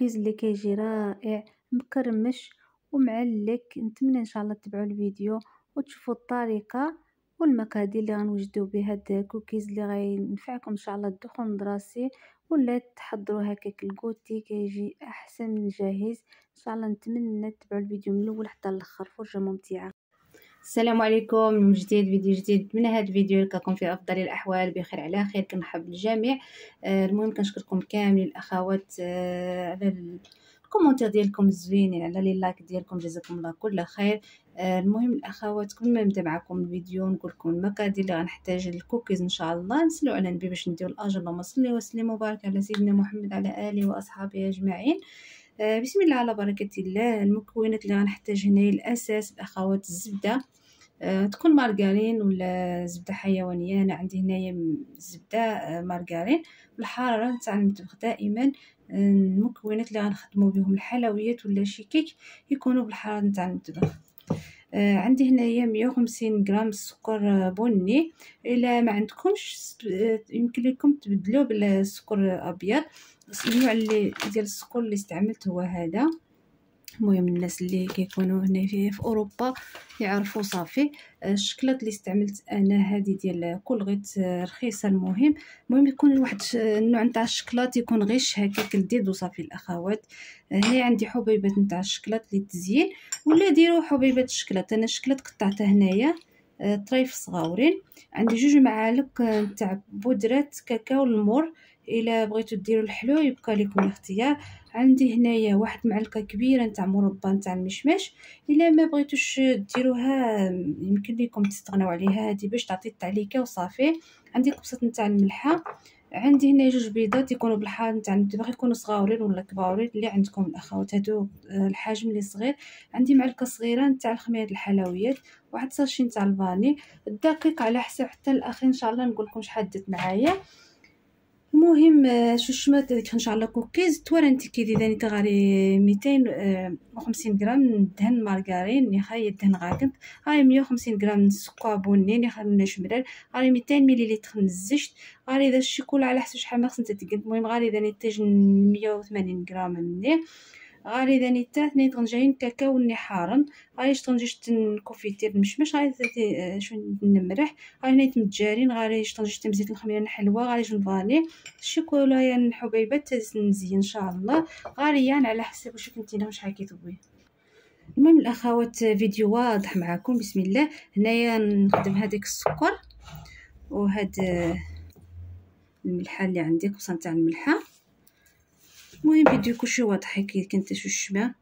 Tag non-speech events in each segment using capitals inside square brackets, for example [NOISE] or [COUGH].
الكوكيز اللي كيجي رائع مكرمش ومعلك نتمنى ان شاء الله تتبعوا الفيديو وتشوفوا الطريقه والمقادير اللي غنوجدوا بها هاد الكوكيز اللي غينفعكم ان شاء الله الدخول المدرسي ولا تحضروا هكاك الكوتي كيجي احسن من جاهز ان شاء الله نتمنى تتبعوا الفيديو من الاول حتى الاخر فرجه ممتعه السلام عليكم من جديد فيديو جديد من هذا الفيديو لقاكم في افضل الاحوال بخير على خير كنرحب بالجميع آه، المهم كنشكركم كاملين الاخوات آه، على الكومونتير ديالكم الزوينين على لي لايك ديالكم جزاكم الله كل خير آه، المهم الاخوات قبل ما نبدا معكم الفيديو نقول لكم المقادير اللي غنحتاج الكوكيز ان شاء الله نسلو على النبي باش نديرو الاجر اللهم صل وسلم وبارك على سيدنا محمد على اله واصحابه اجمعين آه آه، بسم الله على بركه الله المكونات اللي غنحتاج هنايا الاساس الاخوات الزبده آه، تكون مارغرين ولا زبده حيوانيه انا عندي هنايا زبده آه، مارغرين بالحراره نتاع المطبخ دائما المكونات اللي غنخدمو بهم الحلويات ولا شي كيك يكونوا بالحراره نتاع المطبخ آه، عندي هنايا 150 غرام سكر بني الا ما عندكمش آه، يمكن لكم تبدلوه بالسكر الابيض النوع اللي ديال السكر اللي استعملت هو هذا المهم الناس اللي كيكونوا هنا في, في اوروبا يعرفوا صافي آه، الشكلات اللي استعملت انا هذه ديال كولغيت آه، رخيصه المهم المهم يكون واحد آه، النوع نتاع الشكلاط يكون غيش هكاك لذيذ وصافي الاخوات هنا عندي حبيبات نتاع الشكلاط اللي تزيين ولا ديروا حبيبات الشكلاط انا الشكلاط قطعته هنايا طريف صغاورين عندي جوج معالق نتاع بودره كاكاو المر الا بغيتو ديروا الحلو يبقى لكم الاختيار عندي هنايا واحد معلقه كبيره نتاع مربى نتاع المشماش الا ما بغيتوش ديروها يمكن لكم تستغناو عليها هذه باش تعطي التعليكه وصافي عندي قبصه نتاع الملحه عندي هنا جوج بيضات يكونوا بالحال نتاع المطبخ يكونوا صغاورين ولا كبارين اللي عندكم الاخوات هادو آه، الحجم اللي صغير عندي معلقه صغيره نتاع الخميره الحلويات واحد ساشي نتاع الفاني الدقيق على حسب حتى الاخير ان شاء الله نقول لكم شحال درت معايا المهم آه، شوشمات هذيك ان شاء الله كوكيز كي كيدي داني تغاري آه، ميتين آه، وخمسين غرام دهن مارغرين يخاي دهن غاكنت غاري مية وخمسين غرام سكوا بنين يخاي من شمرار غاري ميتين مليليتر من الزيت غاري ذا الشيكولا على حسب شحال ما خصنت تقد المهم غاري داني تاج مية وثمانين غرام مني غالي اذا نتا ثني تغنجاين كاكاو ني حارن غالي تن تنكوفيتير المشمش غالي شو نمرح غالي نيت متجارين غالي تغنجيش تمزيت الخميره الحلوه غالي يا الشوكولايه الحبيبات تزنزي ان شاء الله غالي يعني على حسب واش كنتينا وشحال حكيت المهم الاخوات فيديو واضح معاكم بسم الله هنايا نخدم هاديك السكر وهاد الملحه اللي عندي كبصه تاع الملحه المهم فيديو كلشي واضح كي كنتشوف الشباب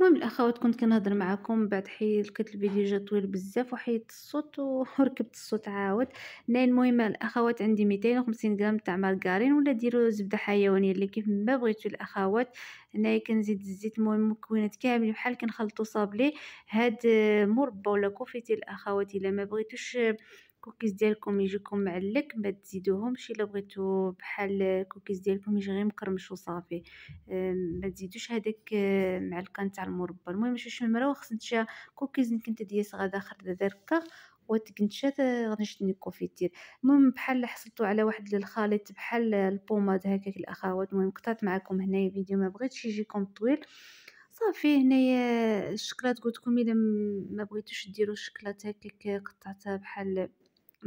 المهم الاخوات كنت كنهضر معكم بعد لقيت الفيديو جا طويل بزاف وحيدت الصوت وركبت الصوت عاود هنا المهم الاخوات عندي 250 غرام تاع مارغرين ولا ديروا زبده حيوانيه اللي كيف ما بغيتو الاخوات هنايا كنزيد الزيت المهم مكونات كاملين بحال كنخلطو صابلي هاد مربى ولا كوفيتي الاخوات الا ما بغيتوش الكوكيز ديالكم يجيكم معلك ما تزيدوهمش الا بغيتو بحال الكوكيز ديالكم يجي غير مكرمش وصافي ما تزيدوش هذاك آه، معلقه نتاع المربى المهم شي مره وخصنت شي كوكيز كنت ديس غدا خرده دركه وتقنشات غنشد نيكو فيتير المهم بحال حصلتو على واحد الخليط بحال البوماد هكاك الاخوات المهم قطعت معكم هنايا فيديو ما بغيتش يجيكم طويل صافي هنايا الشكلات قلت لكم الا ما بغيتوش ديروا الشكلات هكاك قطعتها بحال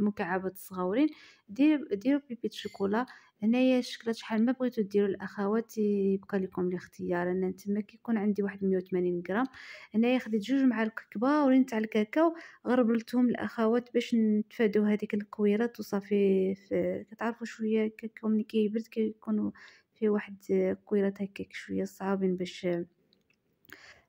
مكعبات صغاورين دير ديروا بيبيت شوكولا هنايا الشكلات شحال ما بغيتو ديروا الاخوات يبقى لكم الاختيار انا تما كيكون عندي واحد 180 غرام هنايا خديت جوج معالق كبارين تاع الكاكاو غربلتهم الاخوات باش نتفادوا هذيك الكويرات وصافي كتعرفوا شويه الكاكاو ملي كيبرد كيكونوا فيه واحد كويرات هكاك شويه صعابين باش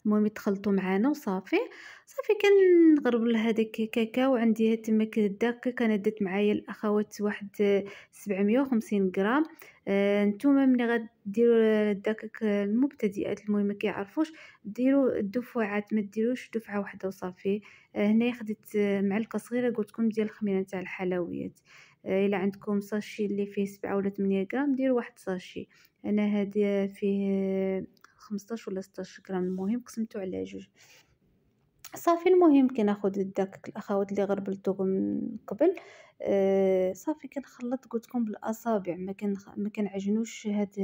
المهم يتخلطوا معانا وصافي صافي كنغرب لها داك الكاكاو عندي تماك الدقيق انا درت معايا الاخوات واحد 750 غرام آه، نتوما ملي غديروا الدقيق المبتدئات المهم ما كيعرفوش ديروا الدفعات ما ديروش دفعه واحده وصافي آه، هنا خديت معلقه صغيره قلت لكم ديال الخميره تاع الحلويات آه، الا عندكم ساشي اللي فيه 7 ولا 8 غرام ديروا واحد ساشي انا هذه فيه 15 ولا 16 غرام المهم قسمتو على جوج صافي المهم كناخد داك الاخوات اللي غربلتو من قبل آه صافي كنخلط قلت لكم بالاصابع ما كان ما كنعجنوش هاد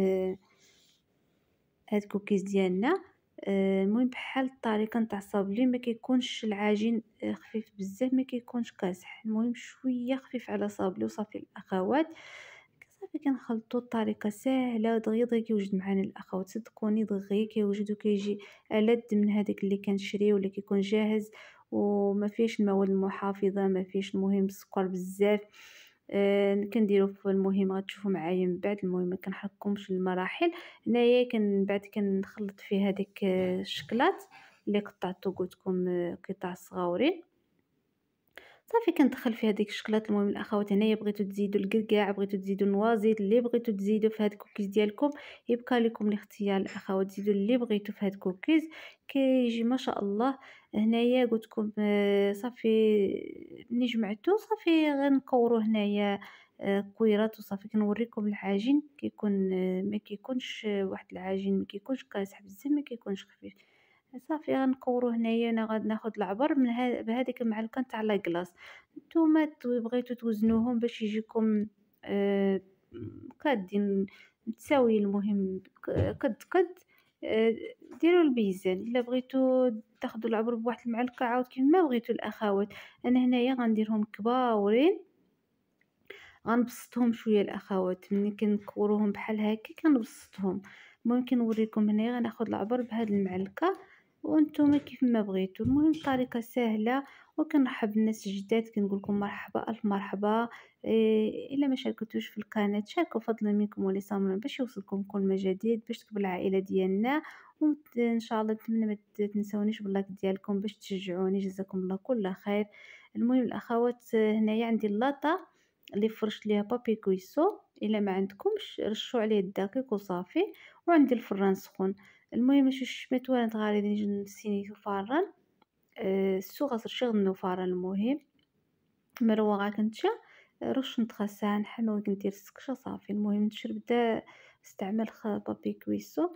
هاد الكوكيز ديالنا آه، المهم بحال الطريقه نتاع الصابلي ما كيكونش العجين آه، خفيف بزاف ما كيكونش كاسح المهم شويه خفيف على صابلي وصافي الاخوات آه صافي كنخلطو بطريقه ساهله دغيا دغيا كيوجد معنا الاخوات صدقوني دغيا كيوجد وكيجي ألد من هذاك اللي كنشريو ولا كيكون جاهز وما فيهش المواد المحافظه ما فيهش المهم السكر بزاف آه كنديرو في المهم غتشوفوا معايا من بعد المهم ما كنحركهمش المراحل هنايا كن بعد كنخلط فيه هذيك الشكلاط آه، اللي قطعته قلت لكم آه، قطع صغاورين صافي كندخل في هذيك الشكلاط المهم الاخوات هنايا بغيتو تزيدوا الكركاع بغيتو تزيدوا النوازيد اللي بغيتو تزيدوا في هاد الكوكيز ديالكم يبقى لكم الاختيار الاخوات تزيدوا اللي بغيتو في هاد الكوكيز كيجي ما شاء الله هنايا قلت لكم آه، صافي ملي جمعتو صافي غنكورو هنايا آه، كويرات وصافي كنوريكم العجين كيكون آه، ما كيكونش واحد العجين ما كيكونش كاسح بزاف ما كيكونش خفيف صافي غنكورو هنايا انا غاد العبر من ها بهذيك المعلقه نتاع لا كلاص نتوما بغيتو توزنوهم باش يجيكم آه كادين متساويين المهم قد قد آه، ديروا البيزان الا بغيتو تاخذوا العبر بواحد المعلقه عاود كيما بغيتو الاخوات انا هنايا غنديرهم كباورين غنبسطهم شويه الاخوات ملي كنكوروهم بحال هكا كنبسطهم ممكن نوريكم هنايا غناخذ العبر بهاد المعلقه وانتم كيف ما بغيتو المهم طريقه سهله وكنرحب الناس الجداد كنقول لكم مرحبا الف مرحبا إيه الا ما شاركتوش في القناه شاركوا فضلا منكم ولي ولصمم باش يوصلكم كل ما جديد باش تكبر العائله ديالنا وان شاء الله نتمنى ما تنسونيش باللايك ديالكم باش تشجعوني جزاكم الله كل خير المهم الاخوات هنايا عندي اللاطه اللي فرشت ليها بابي كويسو الا ما عندكمش رشوا عليه الدقيق وصافي وعندي الفران سخون المهم شو شمت وانا غادي نجي نسيني فارن آه، السوق غصر شغل فارا المهم مروغه كنتشا آه، رش نتغسى نحمو ندير سكشا صافي المهم نشرب دا استعمل بابي كويسو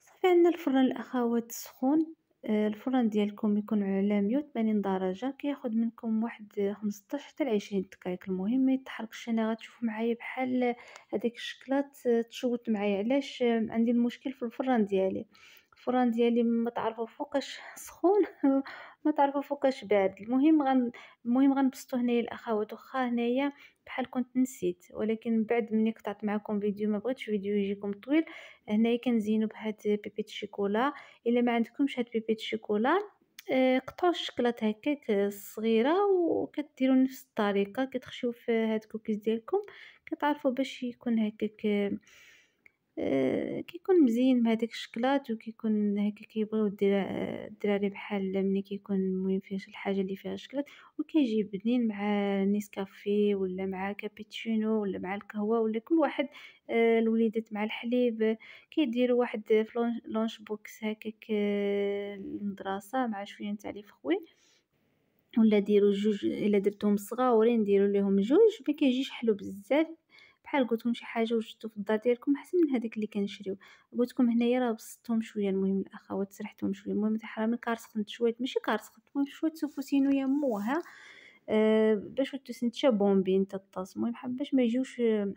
صافي عندنا الفرن الاخوات سخون آه، الفرن ديالكم يكون على 180 درجه كياخذ منكم واحد 15 حتى ل 20 دقائق المهم ما يتحركش انا غتشوفوا معايا بحال هذيك الشكلات آه، تشوت معايا علاش آه، عندي المشكل في الفرن ديالي الفران ديالي ما تعرفوا فوقاش سخون [LAUGHS] ما تعرفوا فوقاش بارد المهم غن المهم غنبسطو هنايا الاخوات واخا هنايا بحال كنت نسيت ولكن من بعد ملي قطعت معكم فيديو ما بغيتش فيديو يجيكم طويل هنايا كنزينو بهاد بيبيت شيكولا الا ما عندكمش هاد بيبيت شيكولا آه، قطعوا الشكلاط هكاك آه، صغيره وكديروا نفس الطريقه كتخشيو في هاد الكوكيز ديالكم كتعرفوا باش يكون هكاك آه، آه، كيكون مزين بهذاك الشكلاط وكيكون هكا كيبغيو آه، الدراري بحال ملي كيكون المهم فيه شي الحاجه اللي فيها الشكلاط وكيجي بنين مع نيسكافيه ولا مع كابتشينو ولا مع القهوه ولا كل واحد آه، الوليدات مع الحليب كيديروا واحد لونش بوكس هكاك المدرسه مع شويه تاع لي فخوي ولا ديروا جوج الا درتهم صغاورين ديروا ليهم جوج ما كيجيش حلو بزاف بحال قلتكم شي حاجه وجدتو في الدار ديالكم احسن من هذيك اللي كنشريو قلت لكم هنايا راه بسطتهم شويه المهم الاخوات سرحتهم شويه المهم حرام الكارت خنت شويه ماشي كارت خنت المهم شويه سوفوسينو يا موها أه باش تسنتشا بومبين تطاس الطاس المهم باش ما يجيوش أه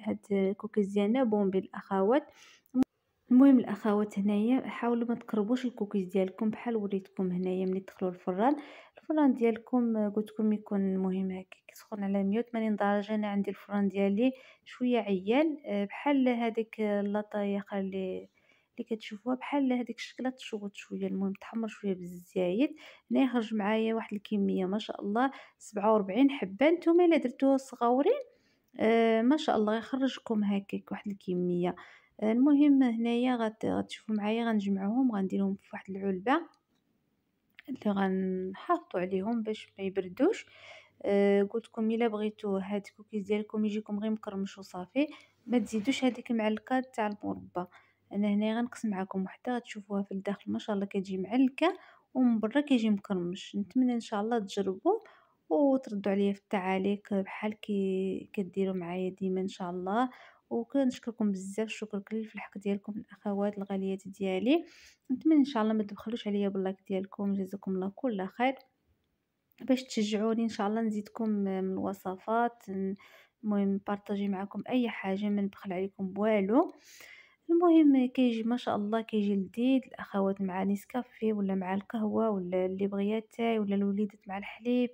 هاد الكوكيز ديالنا بومبين الاخوات المهم الاخوات هنايا حاولوا ما تقربوش الكوكيز ديالكم بحال وريتكم هنايا ملي تدخلوا الفران الفران ديالكم قلت لكم يكون مهم هكا سخون على 180 درجه انا عندي الفران ديالي شويه عيان آه، بحال هذيك اللطايقه اللي اللي كتشوفوها بحال هذيك الشكله تشوط شويه المهم تحمر شويه بالزايد هنا يخرج معايا واحد الكميه ما شاء الله 47 حبه نتوما الا درتوه صغاورين آه ما شاء الله يخرجكم هكاك واحد الكميه المهم هنايا غتشوفوا معايا غنجمعوهم غنديرهم في واحد العلبه اللي غنحافظوا عليهم باش ما يبردوش آه، قلت لكم الا بغيتو هاد الكوكيز ديالكم يجيكم غير مكرمش وصافي ما تزيدوش هذيك المعلقه تاع المربى انا هنا غنقص معكم وحده غتشوفوها في الداخل ما شاء الله كتجي معلكه ومن برا كيجي مكرمش نتمنى ان شاء الله تجربوا وتردوا عليا في التعاليق بحال كي كديروا معايا ديما ان شاء الله وكنشكركم بزاف شكر كل في الحق ديالكم الاخوات الغاليات ديالي نتمنى ان شاء الله ما تبخلوش عليا باللايك ديالكم جزاكم الله كل خير باش تشجعوني ان شاء الله نزيدكم من الوصفات المهم نبارطاجي معكم اي حاجه ما نبخل عليكم بوالو المهم كيجي ما شاء الله كيجي لذيذ الاخوات مع نسكافيه ولا مع القهوه ولا اللي بغيات تاي ولا الوليدات مع الحليب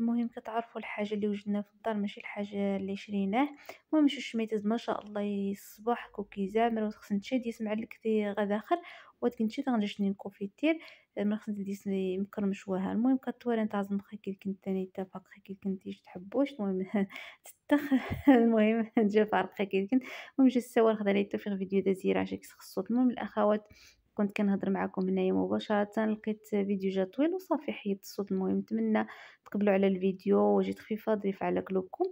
المهم كتعرفوا الحاجه اللي وجدنا في الدار ماشي الحاجه اللي شريناه المهم شو الشميتز ما شاء الله يصبح كوكي زامر خصني نتشد يسمع لك غدا اخر ولكن نتشد غنجي نكوفيتير ما خصني ديس مكرمش وها المهم كطوال انت عزم كي كنت ثاني اتفق كي كنت تحبوش المهم [LAUGHS] تتخ المهم [LAUGHS] جا فرق كي كنت المهم جا السوال خذا لي التوفيق فيديو دا زيرا عشان خصو المهم الاخوات كنت كنهضر معكم هنايا مباشره لقيت فيديو جا طويل وصافي حيدت الصوت المهم نتمنى تقبلوا على الفيديو وجيت خفيفه ظريفه على قلوبكم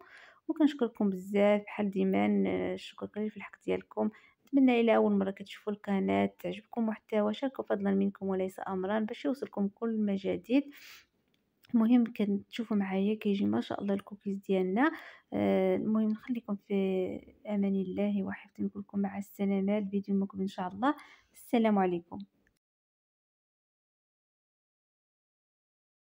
وكنشكركم بزاف بحال ديما الشكر كبير في الحق ديالكم نتمنى الى اول مره كتشوفوا القناه تعجبكم المحتوى شاركوا فضلا منكم وليس امرا باش يوصلكم كل ما جديد المهم كتشوفوا معايا كيجي ما شاء الله الكوكيز ديالنا آه، المهم نخليكم في امان الله وحفظ نقول لكم مع السلامه الفيديو المقبل ان شاء الله السلام عليكم